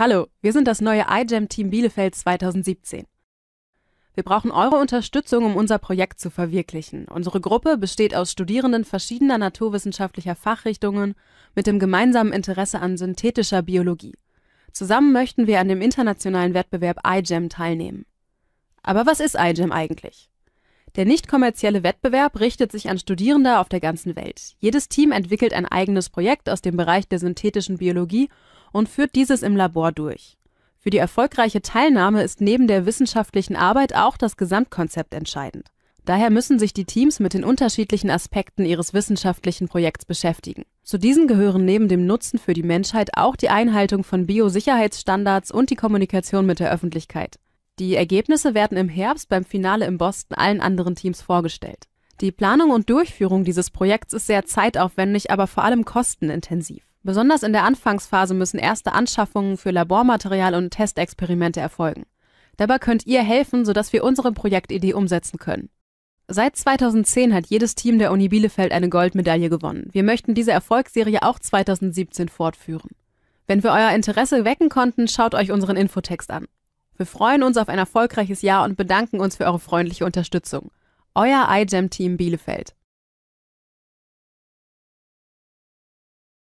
Hallo, wir sind das neue iGEM-Team Bielefeld 2017. Wir brauchen eure Unterstützung, um unser Projekt zu verwirklichen. Unsere Gruppe besteht aus Studierenden verschiedener naturwissenschaftlicher Fachrichtungen mit dem gemeinsamen Interesse an synthetischer Biologie. Zusammen möchten wir an dem internationalen Wettbewerb iGEM teilnehmen. Aber was ist iGEM eigentlich? Der nicht kommerzielle Wettbewerb richtet sich an Studierende auf der ganzen Welt. Jedes Team entwickelt ein eigenes Projekt aus dem Bereich der synthetischen Biologie und führt dieses im Labor durch. Für die erfolgreiche Teilnahme ist neben der wissenschaftlichen Arbeit auch das Gesamtkonzept entscheidend. Daher müssen sich die Teams mit den unterschiedlichen Aspekten ihres wissenschaftlichen Projekts beschäftigen. Zu diesen gehören neben dem Nutzen für die Menschheit auch die Einhaltung von Biosicherheitsstandards und die Kommunikation mit der Öffentlichkeit. Die Ergebnisse werden im Herbst beim Finale in Boston allen anderen Teams vorgestellt. Die Planung und Durchführung dieses Projekts ist sehr zeitaufwendig, aber vor allem kostenintensiv. Besonders in der Anfangsphase müssen erste Anschaffungen für Labormaterial und Testexperimente erfolgen. Dabei könnt ihr helfen, sodass wir unsere Projektidee umsetzen können. Seit 2010 hat jedes Team der Uni Bielefeld eine Goldmedaille gewonnen. Wir möchten diese Erfolgsserie auch 2017 fortführen. Wenn wir euer Interesse wecken konnten, schaut euch unseren Infotext an. Wir freuen uns auf ein erfolgreiches Jahr und bedanken uns für eure freundliche Unterstützung. Euer iGEM-Team Bielefeld.